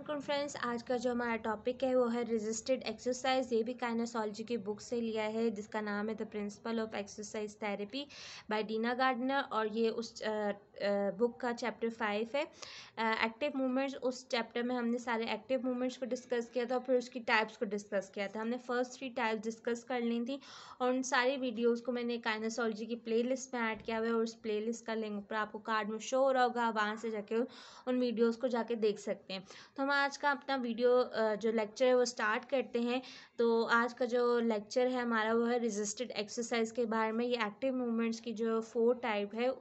अलैक्म friends आज का जो हमारा टॉपिक है वो है रजिस्टेड एक्सरसाइज ये भी काइनासोलॉजी की बुक से लिया है जिसका नाम है the principle of exercise therapy by Dena Gardner और ये उस बुक का चैप्टर फाइव है एक्टिव मूवमेंट्स उस चैप्टर में हमने सारे एक्टिव मूवमेंट्स को डिस्कस किया था और फिर उसकी टाइप्स को डिस्कस किया था हमने फर्स्ट थ्री टाइप्स डिस्कस कर ली थी और उन सारी वीडियोज़ को मैंने काइनासोलॉजी की प्ले लिस्ट में ऐड किया हुआ है और उस प्ले लिस्ट का लिंक ऊपर आपको कार्ड में शो हो रहा होगा वहाँ से जाके उन वीडियोज़ को जाके देख सकते हैं तो हम आज का अपना वीडियो जो लेक्चर है वो स्टार्ट करते हैं तो आज का जो लेक्चर है हमारा वो है रिजिस्टेड एक्सरसाइज के बारे में ये एक्टिव मूवमेंट्स की जो फोर टाइप है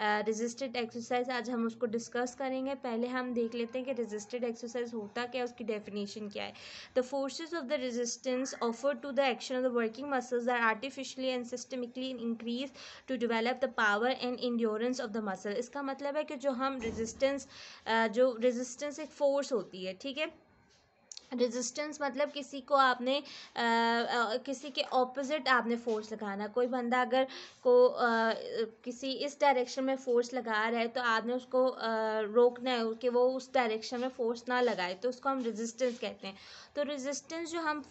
रेजिस्टेड एक्सरसाइज आज हम उसको डिस्कस करेंगे पहले हम देख लेते हैं कि रेजिस्टेड एक्सरसाइज होता क्या है उसकी डेफिनेशन क्या है the forces of the resistance offer to the action of the working muscles are artificially and systemically increase to develop the power and endurance of the muscle इसका मतलब है कि जो हम रेजिस्टेंस जो रेजिस्टेंस एक फोर्स होती है ठीक है रेजिस्टेंस मतलब किसी को आपने आ, आ, किसी के ऑपोजिट आपने फोर्स लगाना कोई बंदा अगर को आ, किसी इस डायरेक्शन में फोर्स लगा रहा है तो आपने उसको आ, रोकना है कि वो उस डायरेक्शन में फोर्स ना लगाए तो उसको हम रेजिस्टेंस कहते हैं तो रेजिस्टेंस जो हम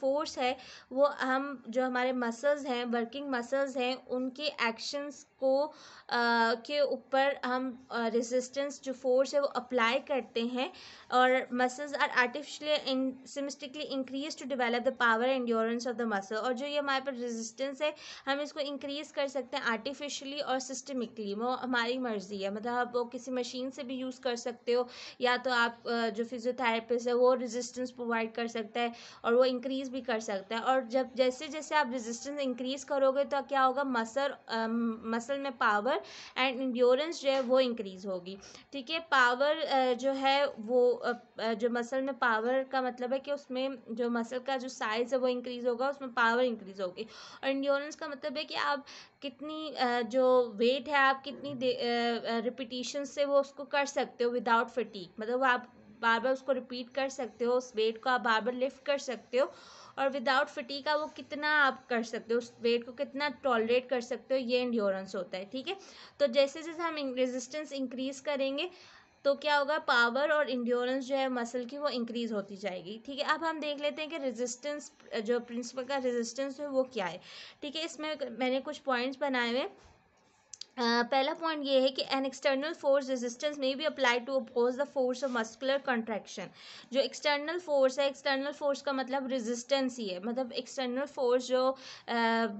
फोर्स है वो हम जो हमारे मसल्स हैं वर्किंग मसल्स हैं उनके एक्शंस को आ, के ऊपर हम रेजिस्टेंस जो फोर्स है वो अप्लाई करते हैं और muscles are artificially systematically increase to develop the power endurance of the muscle और जो ये हमारे पास रेजिस्टेंस है हम इसको इंक्रीज़ कर सकते हैं आर्टिफिशियली और सिस्टमिकली वो हमारी मर्ज़ी है मतलब आप वो किसी मशीन से भी यूज़ कर सकते हो या तो आप जो फिजियोथेरेपिस्ट है वो रेजिस्टेंस प्रोवाइड कर सकता है और वो इंक्रीज़ भी कर सकता है और जब जैसे जैसे आप रेजिस्टेंस इंक्रीज़ करोगे तो क्या होगा मसल मसल मसल में पावर एंड इंड्योरेंस जो है वो इंक्रीज़ होगी ठीक है पावर जो है वो जो मसल में पावर का मतलब है कि उसमें जो मसल का जो साइज़ है वो इंक्रीज़ होगा उसमें पावर इंक्रीज़ होगी और इंड्योरेंस का मतलब है कि आप कितनी जो वेट है आप कितनी रिपीटिशन से वो उसको कर सकते हो विदाउट फटीक मतलब आप बार बार उसको रिपीट कर सकते हो उस वेट को आप बार बार लिफ्ट कर सकते हो और विदाउट फिटी का वो कितना आप कर सकते हो उस वेट को कितना टॉलरेट कर सकते हो ये इंड्योरेंस होता है ठीक है तो जैसे जैसे हम रेजिस्टेंस इंक्रीज़ करेंगे तो क्या होगा पावर और इंड्योरेंस जो है मसल की वो इंक्रीज़ होती जाएगी ठीक है अब हम देख लेते हैं कि रेजिस्टेंस जो प्रिंसिपल का रेजिस्टेंस है वो क्या है ठीक है इसमें मैंने कुछ पॉइंट्स बनाए हुए पहला पॉइंट ये है कि an external force resistance may be apply to oppose the force of muscular contraction जो एक्सटर्नल फोर्स है एक्सटर्नल फोर्स का मतलब रेजिस्टेंस ही है मतलब एक्सटर्नल फोर्स जो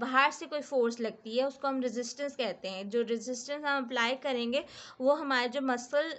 बाहर से कोई फोर्स लगती है उसको हम रेजिस्टेंस कहते हैं जो रेजिस्टेंस हम अप्लाई करेंगे वो हमारे जो मसल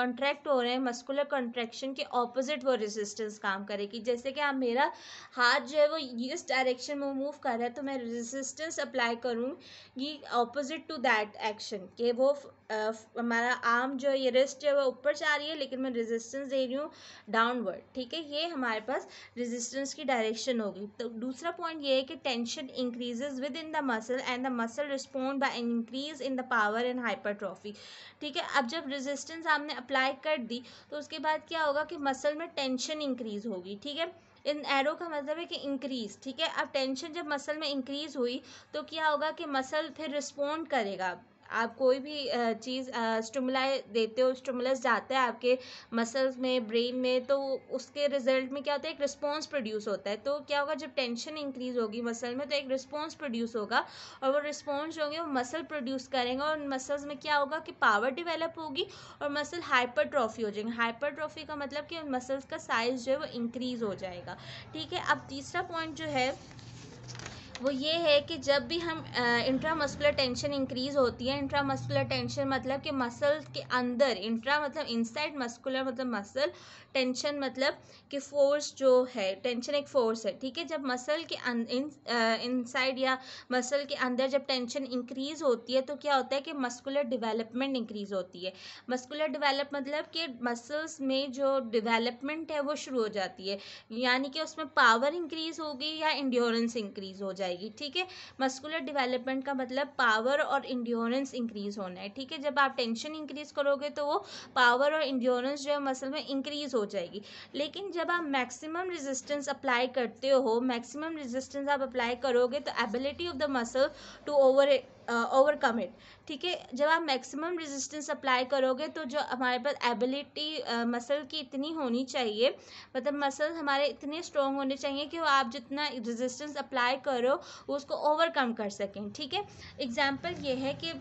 कंट्रैक्ट हो रहे हैं मस्कुलर कंट्रैक्शन के ऑपोजिट वो रेजिस्टेंस काम करेगी जैसे कि आप मेरा हाथ जो है वो इस डायरेक्शन में मूव कर रहा है तो मैं रेजिस्टेंस अप्लाई करूँगी ऑपोजिट टू दैट एक्शन कि वो हमारा आर्म जो है ये रिस्ट है वो ऊपर जा रही है लेकिन मैं रेजिस्टेंस दे रही हूँ डाउनवर्ड ठीक है ये हमारे पास रेजिस्टेंस की डायरेक्शन होगी तो दूसरा पॉइंट ये है कि tension increases within the muscle and the muscle respond by increase in the power and hypertrophy ठीक है अब जब रेजिस्टेंस आपने अप्लाई कर दी तो उसके बाद क्या होगा कि मसल में टेंशन इंक्रीज होगी ठीक है इन एरो का मतलब है कि इंक्रीज़ ठीक है अब टेंशन जब मसल में इंक्रीज़ हुई तो क्या होगा कि मसल फिर रिस्पोंड करेगा आप कोई भी चीज़ स्टिमुलाई देते हो स्टमुलस जाता है आपके मसल्स में ब्रेन में तो उसके रिजल्ट में क्या होता है एक रिस्पॉन्स प्रोड्यूस होता है तो क्या होगा जब टेंशन इंक्रीज होगी मसल में तो एक रिस्पॉन्स प्रोड्यूस होगा और वो रिस्पॉन्स जो होंगे वो मसल प्रोड्यूस करेंगे और उन मसल्स में क्या होगा कि पावर डिवेलप होगी और मसल हाइपरट्रॉफी हो जाएंगे हाइपरट्रॉफी का मतलब कि उन मसल्स का साइज़ जो है वो इंक्रीज़ हो जाएगा ठीक है अब तीसरा पॉइंट जो है वो ये है कि जब भी हम इंट्रामस्कुलर टेंशन इंक्रीज होती है इंट्रामस्कुलर टेंशन मतलब कि मसल के अंदर इंट्रा मतलब इनसाइड मस्कुलर मतलब मसल टेंशन मतलब कि फोर्स जो है टेंशन एक फोर्स है ठीक है जब मसल के अं, इनसाइड या मसल के अंदर जब टेंशन इंक्रीज होती है तो क्या होता है कि मस्कुलर डिवेलपमेंट इंक्रीज होती है मस्कुलर डिवेलप मतलब कि मसल्स में जो डिवेलपमेंट है वो शुरू हो जाती है यानी कि उसमें पावर इंक्रीज होगी या इंड्योरेंस इंक्रीज हो जाएगी जाएगी ठीक है मस्कुलर डिवेलपमेंट का मतलब पावर और इंड्योरेंस इंक्रीज होना है ठीक है जब आप टेंशन इंक्रीज करोगे तो वो पावर और इंड्योरेंस जो है मसल में इंक्रीज हो जाएगी लेकिन जब आप मैक्सिमम रेजिस्टेंस अप्लाई करते हो मैक्सिमम रेजिस्टेंस आप अप्लाई करोगे तो ability of the muscle to over overcome it ठीक है जब आप मैक्सिमम रेजिस्टेंस अप्लाई करोगे तो जो हमारे पास एबिलिटी मसल की इतनी होनी चाहिए मतलब मसल हमारे इतने स्ट्रॉन्ग होने चाहिए कि वो आप जितना रेजिस्टेंस अप्लाई करो उसको ओवरकम कर सकें ठीक है एग्जाम्पल ये है कि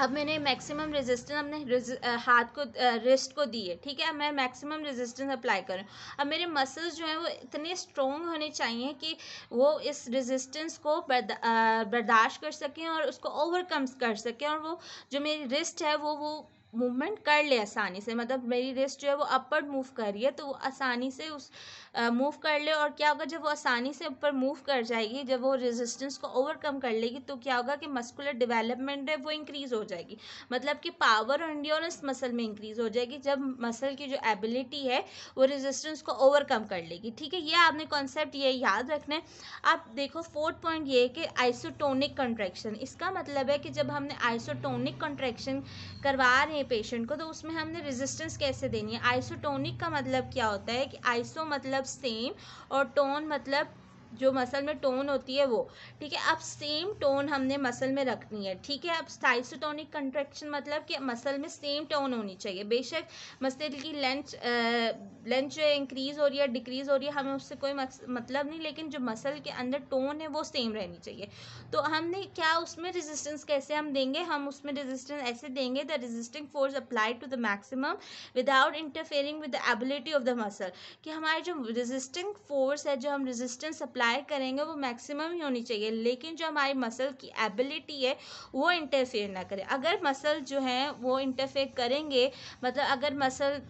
अब मैंने मैक्सिमम रेजिस्टेंस अपने हाथ को रिस्ट को दिए ठीक है अब मैं मैक्सिमम रेजिस्टेंस अप्लाई करूँ अब मेरे मसल्स जो हैं वो इतने स्ट्रॉन्ग होने चाहिए कि वो इस रेजिस्टेंस को बर्दाश्त कर सकें और उसको ओवरकम कर सकें और वो जो मेरी रिस्ट है वो वो मूवमेंट कर ले आसानी से मतलब मेरी रिस्ट जो है वो अपर मूव कर रही है तो वो आसानी से उस मूव कर ले और क्या होगा जब वो आसानी से ऊपर मूव कर जाएगी जब वो रेजिस्टेंस को ओवरकम कर लेगी तो क्या होगा कि मस्कुलर डेवलपमेंट है वो इंक्रीज़ हो जाएगी मतलब कि पावर और इंड्योरेंस मसल में इंक्रीज़ हो जाएगी जब मसल की जो एबिलिटी है वो रेजिस्टेंस को ओवरकम कर लेगी ठीक है ये आपने कॉन्सेप्ट ये याद रखना है आप देखो फोर्थ पॉइंट ये है कि आइसोटोनिक कंट्रैक्शन इसका मतलब है कि जब हमने आइसोटोनिक कंट्रैक्शन करवा रहे है पेशेंट को तो उसमें हमने रेजिस्टेंस कैसे देनी है आइसोटोनिक का मतलब क्या होता है कि आइसो मतलब सेम और टोन मतलब जो मसल में टोन होती है वो ठीक है अब सेम टोन हमने मसल में रखनी है ठीक है अब थाइसोटोनिक कंट्रैक्शन मतलब कि मसल में सेम टोन होनी चाहिए बेशक मसल की लेंथ लेंथ जो इंक्रीज़ हो रही है डिक्रीज़ हो रही है हमें उससे कोई मतलब नहीं लेकिन जो मसल के अंदर टोन है वो सेम रहनी चाहिए तो हमने क्या उसमें रेजिस्टेंस कैसे हम देंगे हम उसमें रेजिस्टेंस ऐसे देंगे the resisting force apply to the maximum without interfering with the ability of the muscle कि हमारे जो रेजिस्टिंग फोर्स है जो हम रेजिस्टेंस अप्लाई अप्लाई करेंगे वो मैक्सिमम ही होनी चाहिए लेकिन जो हमारी मसल की एबिलिटी है वो इंटरफेयर ना करे अगर मसल जो है वो इंटरफेयर करेंगे मतलब अगर मसल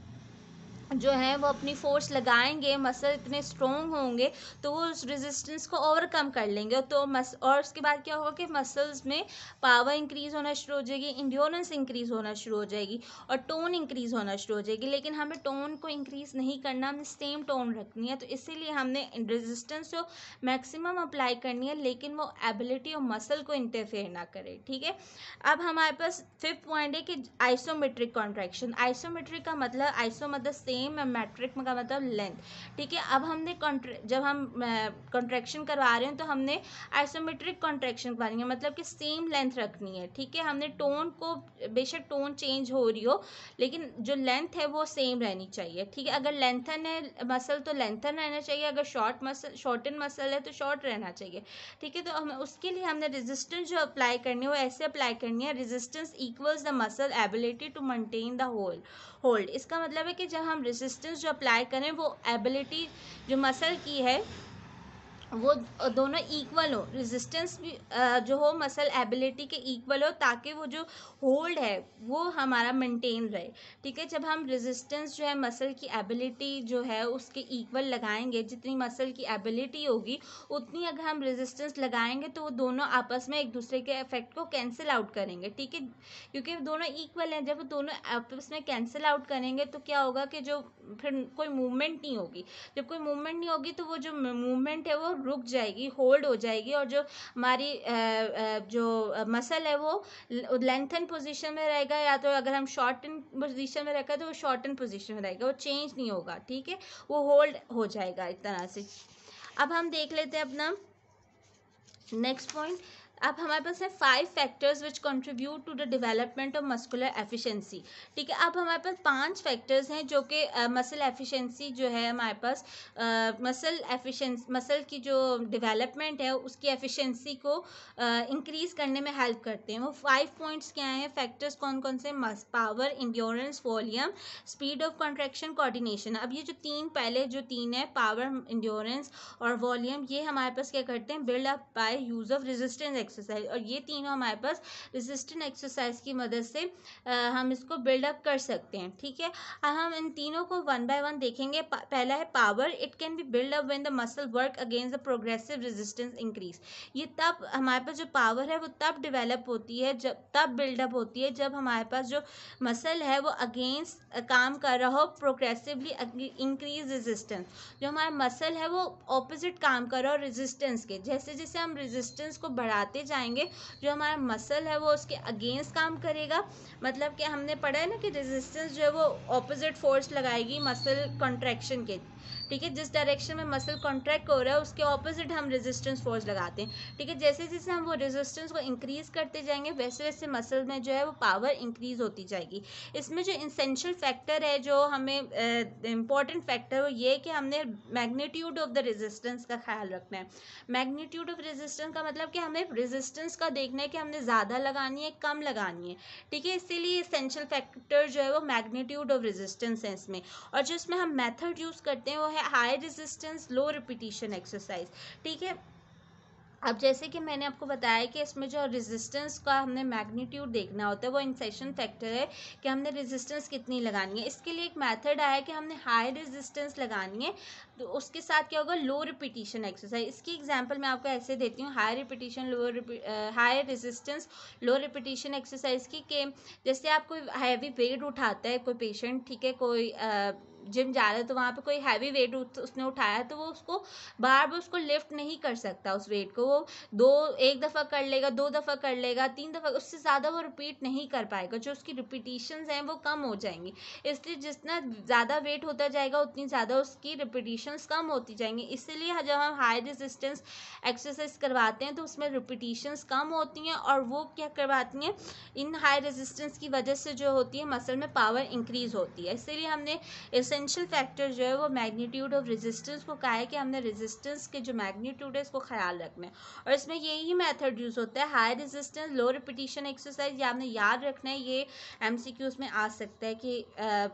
जो है वो अपनी फोर्स लगाएंगे मसल इतने स्ट्रोंग होंगे तो वो उस रेजिस्टेंस को ओवरकम कर लेंगे तो मस और उसके बाद क्या होगा कि मसल्स में पावर इंक्रीज़ होना शुरू हो जाएगी इंड्योरेंस इंक्रीज़ होना शुरू हो जाएगी और टोन इंक्रीज़ होना शुरू हो जाएगी लेकिन हमें टोन को इंक्रीज़ नहीं करना हमें सेम टोन रखनी है तो इसीलिए हमने रेजिस्टेंस को मैक्सिमम अप्लाई करनी है लेकिन वो एबिलिटी और मसल को इंटरफेयर ना करे ठीक है अब हमारे पास फिफ्थ पॉइंट है कि आइसोमेट्रिक कॉन्ट्रैक्शन आइसोमेट्रिक का मतलब आइसो मतलब सेम सेम मैट्रिक का मतलब लेंथ ठीक है अब हमने जब हम कंट्रैक्शन करवा रहे हैं तो हमने आइसोमेट्रिक कॉन्ट्रेक्शन करवानी है मतलब कि सेम लेंथ रखनी है ठीक है हमने टोन को बेशक टोन चेंज हो रही हो लेकिन जो लेंथ है वो सेम रहनी चाहिए ठीक है अगर लेंथन है मसल तो लेंथन रहना चाहिए अगर शॉर्ट मसल शॉर्टन मसल है तो शॉर्ट रहना चाहिए ठीक है तो हम उसके लिए हमने रेजिस्टेंस जो अप्लाई करनी है वो ऐसे अप्लाई करनी है resistance equals the muscle ability to maintain the whole hold इसका मतलब है कि जब हम रेजिस्टेंस जो अप्लाई करें वो एबिलिटी जो मसल की है वो दोनों इक्वल हो रेजिस्टेंस भी जो हो मसल एबिलिटी के इक्वल हो ताकि वो जो होल्ड है वो हमारा मेंटेन रहे ठीक है जब हम रेजिस्टेंस जो है मसल की एबिलिटी जो है उसके इक्वल लगाएंगे जितनी मसल की एबिलिटी होगी उतनी अगर हम रेजिस्टेंस लगाएंगे तो वो दोनों आपस में एक दूसरे के इफेक्ट को कैंसिल आउट करेंगे ठीक है क्योंकि दोनों इक्वल हैं जब दोनों आपस में कैंसिल आउट करेंगे तो क्या होगा कि जो फिर कोई मूवमेंट नहीं होगी जब कोई मूवमेंट नहीं होगी तो वो जो मूवमेंट है वो रुक जाएगी होल्ड हो जाएगी और जो हमारी जो मसल है वो लेंथन पोजीशन में रहेगा या तो अगर हम शॉर्टन पोजीशन में रहेगा तो वो शॉर्टन पोजीशन में रहेगा वो चेंज नहीं होगा ठीक है वो होल्ड हो जाएगा इस तरह से अब हम देख लेते हैं अपना नेक्स्ट पॉइंट अब हमारे पास है five factors which contribute to the development of muscular efficiency ठीक है अब हमारे पास पांच फैक्टर्स हैं जो कि मसल एफिशिएंसी जो है हमारे पास मसल एफिशिएंसी मसल की जो डेवलपमेंट है उसकी एफिशिएंसी को इंक्रीज़ करने में हेल्प करते हैं वो फाइव पॉइंट्स क्या हैं फैक्टर्स कौन कौन से power endurance volume speed of contraction coordination अब ये जो तीन पहले जो तीन है पावर इंड्योरेंस और वॉल्यूम ये हमारे पास क्या करते हैं build up by by use of resistance exercise और ये तीनों हमारे पास रेजिस्टेंट एक्सरसाइज की मदद से आ, हम इसको बिल्डअप कर सकते हैं ठीक है अब हम इन तीनों को वन बाय वन देखेंगे पहला है power it can be build up when the muscle work against the progressive resistance increase ये तब हमारे पास जो पावर है वो तब डिवेलप होती है जब तब बिल्डअप होती है जब हमारे पास जो मसल है वो अगेंस्ट काम कर रहा हो प्रोग्रेसिवली इंक्रीज रेजिस्टेंस जो हमारा मसल है वो ऑपोजिट काम कर रहा हो रेजिस्टेंस के जैसे जैसे हम रेजिस्टेंस को बढ़ाते बढ़ाते जाएंगे जो हमारा मसल है वो उसके अगेंस्ट काम करेगा मतलब कि हमने पढ़ा है ना कि रेजिस्टेंस जो है वो ऑपोजिट फोर्स लगाएगी मसल कॉन्ट्रैक्शन के ठीक है जिस डायरेक्शन में मसल कॉन्ट्रैक्ट हो रहा है उसके ऑपोजिट हम रेजिस्टेंस फोर्स लगाते हैं ठीक है जैसे जैसे हम वो रेजिस्टेंस को इंक्रीज करते जाएंगे वैसे वैसे मसल में जो है वो पावर इंक्रीज होती जाएगी इसमें जो इंसेंशियल फैक्टर है जो हमें इंपॉर्टेंट फैक्टर वो ये कि हमने मैग्नीट्यूड ऑफ द रेजिस्टेंस का ख्याल रखना है मैग्नीट्यूड ऑफ रेजिस्टेंस का मतलब कि हमें रेजिस्टेंस का देखना है कि हमने ज़्यादा लगानी है कम लगानी है ठीक है इसीलिए इसेंशियल फैक्टर जो है वो मैग्नीट्यूड ऑफ रेजिस्टेंस है इसमें और जिसमें हम मेथड यूज़ करते हैं वो है high resistance low repetition exercise ठीक है अब जैसे कि मैंने आपको बताया कि इसमें जो रेजिस्टेंस का हमने मैग्नीट्यूड देखना होता है वो इंसेशन फैक्टर है कि हमने रेजिस्टेंस कितनी लगानी है इसके लिए एक मेथड आया कि हमने हाई रेजिस्टेंस लगानी है तो उसके साथ क्या होगा लो रिपीटिशन एक्सरसाइज इसकी एग्जांपल मैं आपको ऐसे देती हूँ high repetition low high resistance low repetition exercise की के जैसे आप कोई हैवी वेट उठाता है कोई पेशेंट ठीक है कोई जिम जा रहा है तो वहाँ पे कोई हैवी वेट उसने उठाया तो वो उसको बार बार उसको लिफ्ट नहीं कर सकता उस वेट को वो दो एक दफ़ा कर लेगा दो दफ़ा कर लेगा तीन दफ़ा उससे ज़्यादा वो रिपीट नहीं कर पाएगा जो उसकी रिपीटिशंस हैं वो कम हो जाएंगी इसलिए जितना ज़्यादा वेट होता जाएगा उतनी ज़्यादा उसकी रिपीटिशंस कम होती जाएंगी इसीलिए जब हम हाई रेजिस्टेंस एक्सरसाइज करवाते हैं तो उसमें रिपीटिशंस कम होती हैं और वो क्या करवाती हैं इन हाई रेजिस्टेंस की वजह से जो होती है मसल में पावर इंक्रीज़ होती है इसीलिए हमने इस एसेंशियल फैक्टर जो है वो मैग्नीट्यूड ऑफ रेजिस्टेंस को कहा है कि हमने रेजिस्टेंस के जो मैग्नीट्यूड है इसको ख्याल रखना है और इसमें यही मेथड यूज़ होता है high resistance low repetition exercise ये आपने याद रखना है ये एम में आ सकता है कि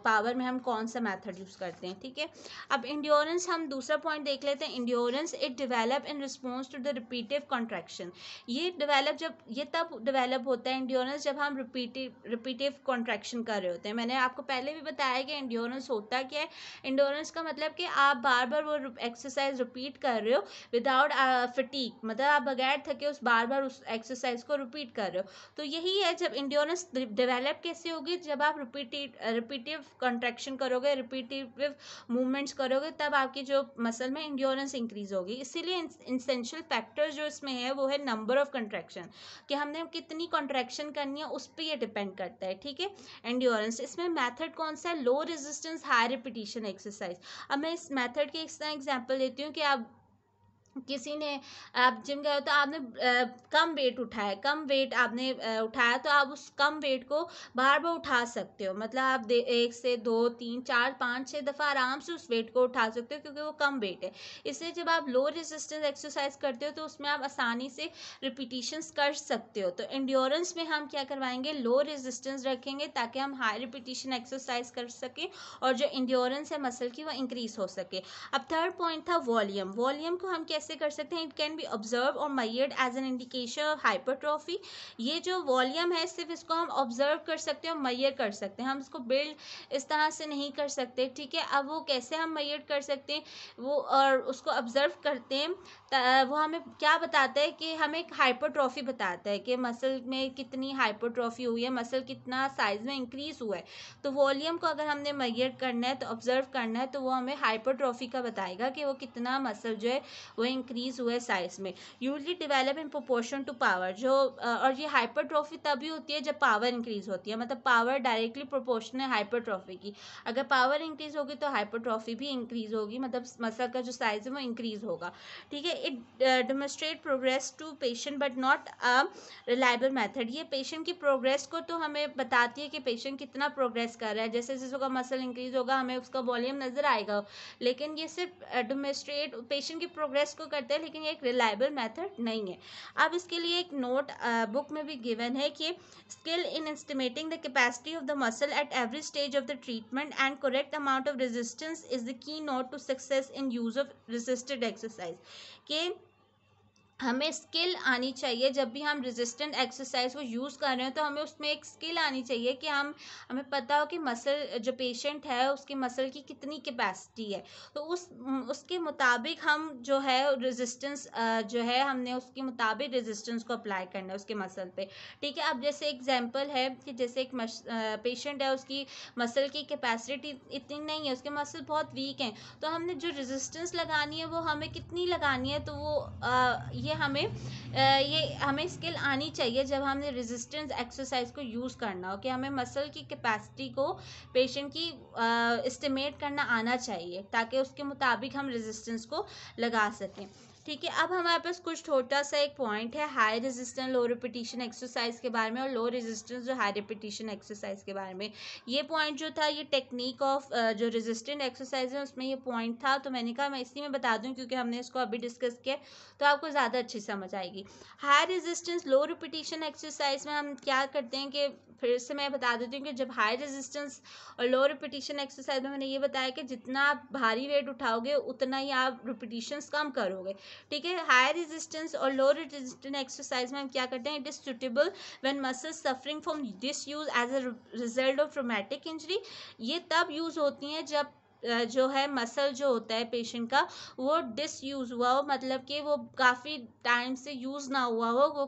पावर में हम कौन सा मैथड यूज़ करते हैं ठीक है अब इंड्योरेंस हम दूसरा पॉइंट देख लेते हैं endurance it develop in response to the repetitive contraction ये डिवेलप जब ये तब डिवेलप होता है इंड्योरेंस जब हम रिपीटिव रिपीटिव कॉन्ट्रैक्शन कर रहे होते हैं मैंने आपको पहले भी बताया कि इंड्योरेंस होता क्या है इंडोरेंस का मतलब कि आप बार बार वो एक्सरसाइज रिपीट कर रहे हो विदाउट फटीक uh, मतलब आप बगैर थके उस बार बार उस एक्सरसाइज को रिपीट कर रहे हो तो यही है जब इंडोरेंस डेवलप कैसे होगी जब आप रिपीटेड रिपीटिव कॉन्ट्रेक्शन करोगे रिपीटिव मूवमेंट्स करोगे तब आपकी जो मसल में इंडोरेंस इंक्रीज होगी इसीलिए इंसेंशियल फैक्टर्स जो इसमें है वो है नंबर ऑफ कंट्रैक्शन कि हमने कितनी कंट्रैक्शन करनी है उस पर ये डिपेंड करता है ठीक है एंड्योरेंस इसमें मेथड कौन सा है low resistance high repetition exercise अब मैं इस मेथड की एक एग्जांपल लेती हूँ कि आप किसी ने आप जिम गए तो आपने आ, कम वेट उठाया कम वेट आपने आ, उठाया तो आप उस कम वेट को बार बार उठा सकते हो मतलब आप एक से दो तीन चार पाँच छः दफ़ा आराम से उस वेट को उठा सकते हो क्योंकि वो कम वेट है इसलिए जब आप लो रेजिस्टेंस एक्सरसाइज करते हो तो उसमें आप आसानी से रिपीटिशंस कर सकते हो तो इंड्योरेंस में हम क्या करवाएंगे लो रेजिस्टेंस रखेंगे ताकि हम हाई रिपीटिशन एक्सरसाइज कर सकें और जो इंड्योरेंस है मसल की वो इंक्रीज हो सके अब थर्ड पॉइंट था वॉलीम वॉलीम को हम कैसे कैसे कर सकते हैं इट कैन बी ऑब्जर्व और made as an indication of hypertrophy ये जो वॉल्यूम है सिर्फ इसको हम ऑब्जर्व कर सकते हैं और मैयर कर सकते हैं हम इसको बिल्ड इस तरह से नहीं कर सकते ठीक है अब वो कैसे हम मैयर कर सकते हैं वो और उसको ऑब्जर्व करते हैं वो हमें क्या बताता है कि हमें एक हाइपरट्रॉफी बताता है कि मसल में कितनी हाइपरट्रॉफी हुई है मसल कितना साइज में इंक्रीज हुआ है तो वॉल्यूम को अगर हमने मैयर करना है तो ऑब्जर्व करना है तो वो हमें हाइपरट्रॉफी का बताएगा कि वो कितना मसल जो है वो हुए इंक्रीज़ हुए साइज में usually develop in proportion to power जो और ये हाइपरट्रॉफी तभी होती है जब पावर इंक्रीज़ होती है मतलब पावर डायरेक्टली प्रोपोर्शन है हाइपरट्रॉफी की अगर पावर इंक्रीज़ होगी तो हाइपरट्रॉफी भी इंक्रीज़ होगी मतलब मसल का जो साइज है वो इंक्रीज़ होगा ठीक है it demonstrate progress to patient but not a reliable method ये पेशेंट की प्रोग्रेस को तो हमें बताती है कि पेशेंट कितना प्रोग्रेस कर रहा है जैसे जैसे उसका मसल इंक्रीज़ होगा हमें उसका वॉल्यूम नज़र आएगा लेकिन ये सिर्फ डेमोस्ट्रेट पेशेंट की प्रोग्रेस को करते हैं लेकिन ये एक रिलायबल मेथड नहीं है अब इसके लिए एक नोट बुक में भी गिवन है कि skill in estimating the capacity of the muscle at every stage of the treatment and correct amount of resistance is the key note to success in use of resisted exercise के हमें skill आनी चाहिए जब भी हम resistant exercise को use कर रहे हैं तो हमें उसमें एक स्किल आनी चाहिए कि हम हमें पता हो कि मसल जो पेशेंट है उसकी मसल की कितनी कैपेसिटी है तो उस उसके मुताबिक हम जो है रेजिस्टेंस जो है हमने उसके मुताबिक रेजिस्टेंस को अप्लाई करना है उसके मसल पे ठीक है अब जैसे एग्जाम्पल है कि जैसे एक पेशेंट है उसकी मसल की कैपेसिटी इतनी नहीं है उसके मसल बहुत वीक हैं तो हमने जो रेजिस्टेंस लगानी है वो हमें कितनी लगानी है तो वो आ, ये हमें ये हमें स्किल आनी चाहिए जब हमने रेजिस्टेंस एक्सरसाइज को यूज़ करना हो कि हमें मसल की कैपेसिटी को पेशेंट की एस्टिमेट करना आना चाहिए ताकि उसके मुताबिक हम रेजिस्टेंस को लगा सकें ठीक है अब हमारे पास कुछ छोटा सा एक पॉइंट है high resistance low repetition exercise के बारे में और लो रेजिस्टेंस जो हाई रिपीटिशन एक्सरसाइज के बारे में ये पॉइंट जो था ये टेक्निक ऑफ जो रेजिस्टेंट एक्सरसाइज है उसमें ये पॉइंट था तो मैंने कहा मैं इसी में बता दूँ क्योंकि हमने इसको अभी डिस्कस किया तो आपको ज़्यादा अच्छी समझ आएगी high resistance low repetition exercise में हम क्या करते हैं कि फिर से मैं बता देती हूँ कि जब हाई रेजिस्टेंस और लो रिपीटिशन एक्सरसाइज में मैंने ये बताया कि जितना आप भारी वेट उठाओगे उतना ही आप रिपीटिशंस कम करोगे ठीक है हाई रेजिस्टेंस और लो रेजिस्टेंस एक्सरसाइज में हम क्या करते हैं it is suitable when muscles suffering from disuse as a result of rheumatic injury ये तब यूज़ होती हैं जब जो है मसल जो होता है पेशेंट का वो डिसयूज़ हुआ हो मतलब कि वो काफ़ी टाइम से यूज़ ना हुआ हो वो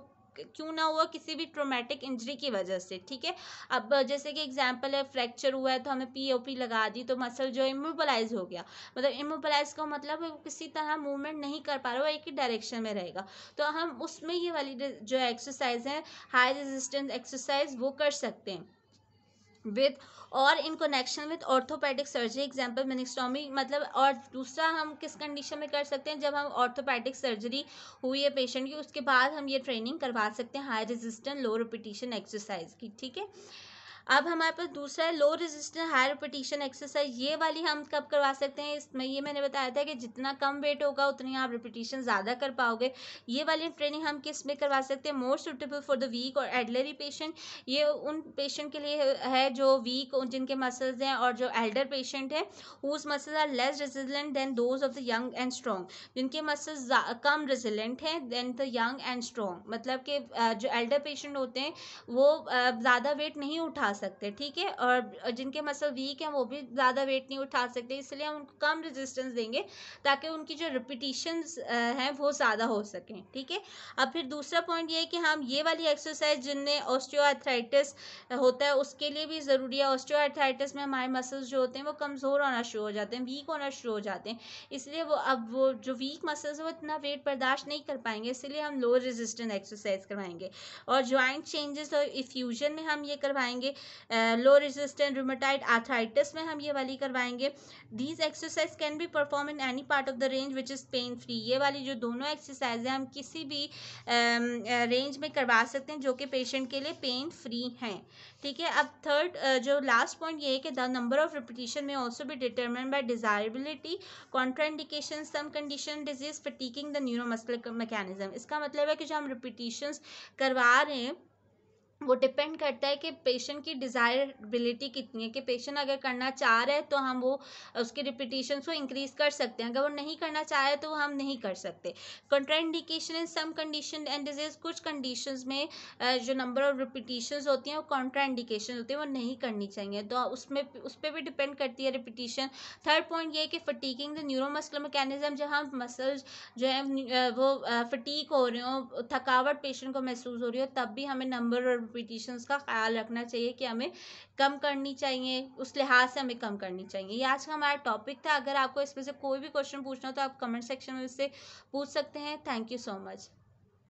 क्यों ना हुआ किसी भी ट्रोमेटिक इंजरी की वजह से ठीक है अब जैसे कि एग्जाम्पल है फ्रैक्चर हुआ है तो हमें पी लगा दी तो मसल जो इमोबलाइज हो गया मतलब इमोबलाइज का मतलब किसी तरह मूवमेंट नहीं कर पा रहे वो एक ही डायरेक्शन में रहेगा तो हम उसमें ये वाली जो एक्सरसाइज है हाई रेजिस्टेंस एक्सरसाइज वो कर सकते हैं विथ और in connection with orthopaedic surgery example meniscectomy मतलब और दूसरा हम किस कंडीशन में कर सकते हैं जब हम ऑर्थोपैडिक सर्जरी हुई है पेशेंट की उसके बाद हम ये ट्रेनिंग करवा सकते हैं high resistant low repetition exercise की ठीक है अब हमारे पास दूसरा है low resistance high repetition exercise ये वाली हम कब करवा सकते हैं इसमें ये मैंने बताया था कि जितना कम वेट होगा उतनी आप रिपीटिशन ज़्यादा कर पाओगे ये वाली ट्रेनिंग हम किस में करवा सकते हैं more suitable for the weak और एडलरी पेशेंट ये उन पेशेंट के लिए है जो वीक जिनके मसल्स हैं और जो एल्डर पेशेंट हैं उस muscles are less resilient than those of the young and strong जिनके मसल्स कम रेजिलेंट हैं than the young and strong मतलब कि जो एल्डर पेशेंट होते हैं वो ज़्यादा वेट नहीं उठा सकते ठीक है और जिनके मसल वीक हैं वो भी ज़्यादा वेट नहीं उठा सकते इसलिए हम उनको कम रेजिस्टेंस देंगे ताकि उनकी जो रिपीटिशन हैं वो ज़्यादा हो सकें ठीक है अब फिर दूसरा पॉइंट ये है कि हम ये वाली एक्सरसाइज जिनमें ऑस्टियोआर्थराइटिस होता है उसके लिए भी ज़रूरी है ऑस्टियोआर्थराइटिस में हमारे मसल्स जो होते हैं वो कमज़ोर होना शुरू हो जाते हैं वीक होना शुरू हो जाते हैं इसलिए वो अब वो जो वीक मसल्स हैं वो इतना वेट बर्दाश्त नहीं कर पाएंगे इसलिए हम लो रेजिस्टेंस एक्सरसाइज करवाएंगे और ज्वाइंट चेंजेस और इफ्यूजन में हम ये करवाएंगे लो रेजिस्टेंट रूमेटाइड आर्थराइटिस में हम ये वाली करवाएंगे these exercise can be perform in any part of the range which is pain free ये वाली जो दोनों एक्सरसाइज हैं हम किसी भी रेंज में करवा सकते हैं जो कि पेशेंट के लिए पेन फ्री हैं ठीक है अब थर्ड जो लास्ट पॉइंट ये है कि द नंबर ऑफ रिपीटिशन में ऑल्सो भी determine by desirability contraindication some condition disease fatiguing the neuromuscular mechanism इसका मतलब है कि जो हम रिपीटिशंस करवा रहे हैं वो डिपेंड करता है कि पेशेंट की डिज़ायरबिलिटी कितनी है कि पेशेंट अगर करना चाह रहा है तो हम वो उसके रिपीटेशन को इंक्रीज़ कर सकते हैं अगर वो नहीं करना चाह रहे तो हम नहीं कर सकते indication in some condition and disease कुछ कंडीशन में जो नंबर ऑफ रिपीटेशन होती हैं वो कॉन्ट्राइंडिकेशन होती है वो नहीं करनी चाहिए तो उसमें उस पर भी डिपेंड करती है रिपीटिशन थर्ड पॉइंट ये है कि fatiguing the neuro muscle mechanism जब हम मसल्स जो है वो फटीक हो रहे हो थकावट पेशेंट को महसूस हो रही हो तब भी हमें नंबर और कॉम्पिटिशन्स का ख्याल रखना चाहिए कि हमें कम करनी चाहिए उस लिहाज से हमें कम करनी चाहिए ये आज का हमारा टॉपिक था अगर आपको इसमें से कोई भी क्वेश्चन पूछना हो तो आप कमेंट सेक्शन में इससे पूछ सकते हैं थैंक यू सो मच